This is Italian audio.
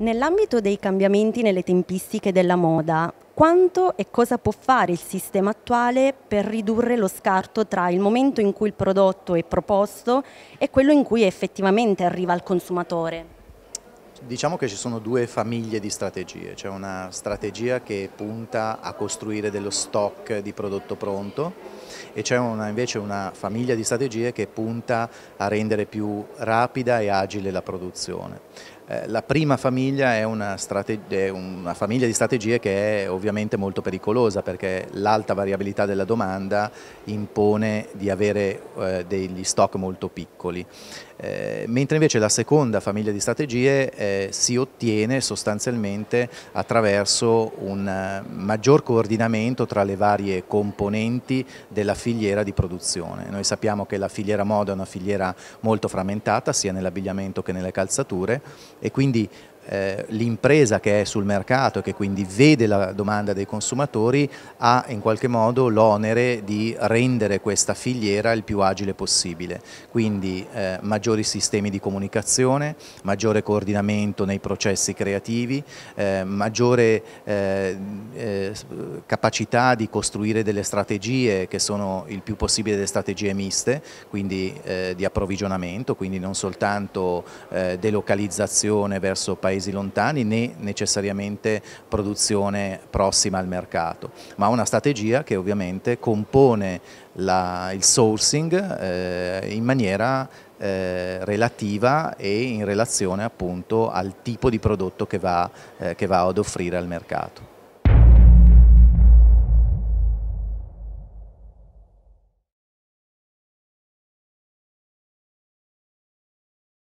Nell'ambito dei cambiamenti nelle tempistiche della moda, quanto e cosa può fare il sistema attuale per ridurre lo scarto tra il momento in cui il prodotto è proposto e quello in cui effettivamente arriva al consumatore? Diciamo che ci sono due famiglie di strategie, c'è una strategia che punta a costruire dello stock di prodotto pronto e c'è invece una famiglia di strategie che punta a rendere più rapida e agile la produzione. Eh, la prima famiglia è una, è una, famiglia di strategie che è ovviamente molto pericolosa perché l'alta variabilità della domanda impone di avere eh, degli stock molto piccoli, eh, mentre invece la seconda famiglia di strategie eh, si ottiene sostanzialmente attraverso un eh, maggior coordinamento tra le varie componenti della filiera di produzione. Noi sappiamo che la filiera moda è una filiera molto frammentata sia nell'abbigliamento che nelle calzature e quindi eh, l'impresa che è sul mercato e che quindi vede la domanda dei consumatori ha in qualche modo l'onere di rendere questa filiera il più agile possibile, quindi eh, maggiori sistemi di comunicazione, maggiore coordinamento nei processi creativi, eh, maggiore eh, eh, capacità di costruire delle strategie che sono il più possibile delle strategie miste, quindi di approvvigionamento, quindi non soltanto delocalizzazione verso paesi paesi lontani né necessariamente produzione prossima al mercato, ma una strategia che ovviamente compone la, il sourcing eh, in maniera eh, relativa e in relazione appunto al tipo di prodotto che va, eh, che va ad offrire al mercato.